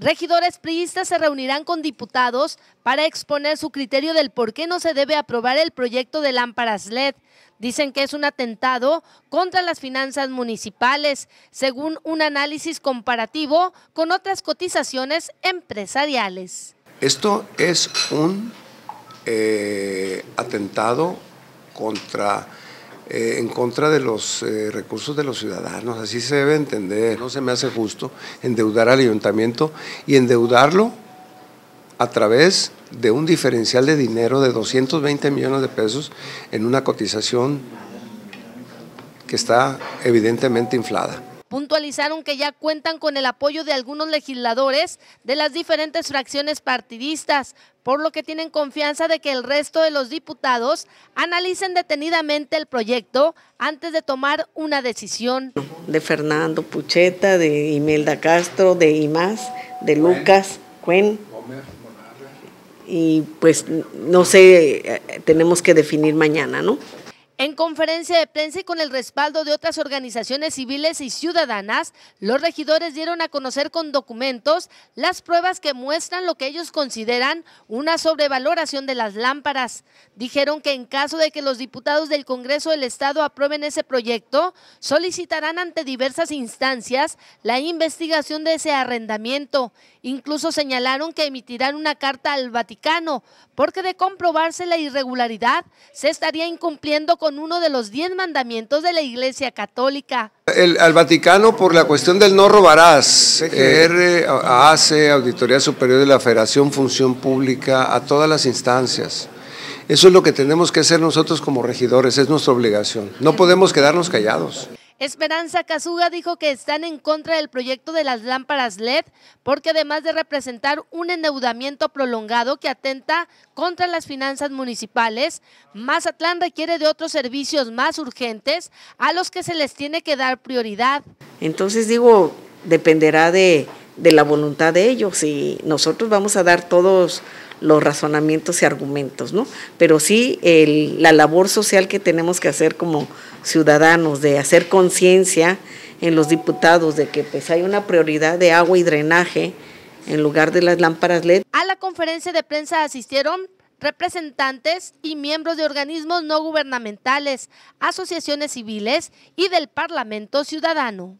Regidores priistas se reunirán con diputados para exponer su criterio del por qué no se debe aprobar el proyecto de lámparas LED. Dicen que es un atentado contra las finanzas municipales, según un análisis comparativo con otras cotizaciones empresariales. Esto es un eh, atentado contra eh, en contra de los eh, recursos de los ciudadanos, así se debe entender, no se me hace justo endeudar al ayuntamiento y endeudarlo a través de un diferencial de dinero de 220 millones de pesos en una cotización que está evidentemente inflada. Puntualizaron que ya cuentan con el apoyo de algunos legisladores de las diferentes fracciones partidistas, por lo que tienen confianza de que el resto de los diputados analicen detenidamente el proyecto antes de tomar una decisión. De Fernando Pucheta, de Imelda Castro, de Imas de Lucas Cuen. Y pues no sé, eh, tenemos que definir mañana, ¿no? En conferencia de prensa y con el respaldo de otras organizaciones civiles y ciudadanas, los regidores dieron a conocer con documentos las pruebas que muestran lo que ellos consideran una sobrevaloración de las lámparas. Dijeron que en caso de que los diputados del Congreso del Estado aprueben ese proyecto, solicitarán ante diversas instancias la investigación de ese arrendamiento. Incluso señalaron que emitirán una carta al Vaticano, porque de comprobarse la irregularidad, se estaría incumpliendo con con uno de los diez mandamientos de la Iglesia Católica. al Vaticano por la cuestión del no robarás, R, hace Auditoría Superior de la Federación, Función Pública, a todas las instancias. Eso es lo que tenemos que hacer nosotros como regidores, es nuestra obligación. No podemos quedarnos callados. Esperanza Casuga dijo que están en contra del proyecto de las lámparas LED porque además de representar un endeudamiento prolongado que atenta contra las finanzas municipales, Mazatlán requiere de otros servicios más urgentes a los que se les tiene que dar prioridad. Entonces digo, dependerá de, de la voluntad de ellos y nosotros vamos a dar todos los razonamientos y argumentos, ¿no? Pero sí la labor social que tenemos que hacer como ciudadanos, de hacer conciencia en los diputados de que pues hay una prioridad de agua y drenaje en lugar de las lámparas LED. A la conferencia de prensa asistieron representantes y miembros de organismos no gubernamentales, asociaciones civiles y del Parlamento Ciudadano.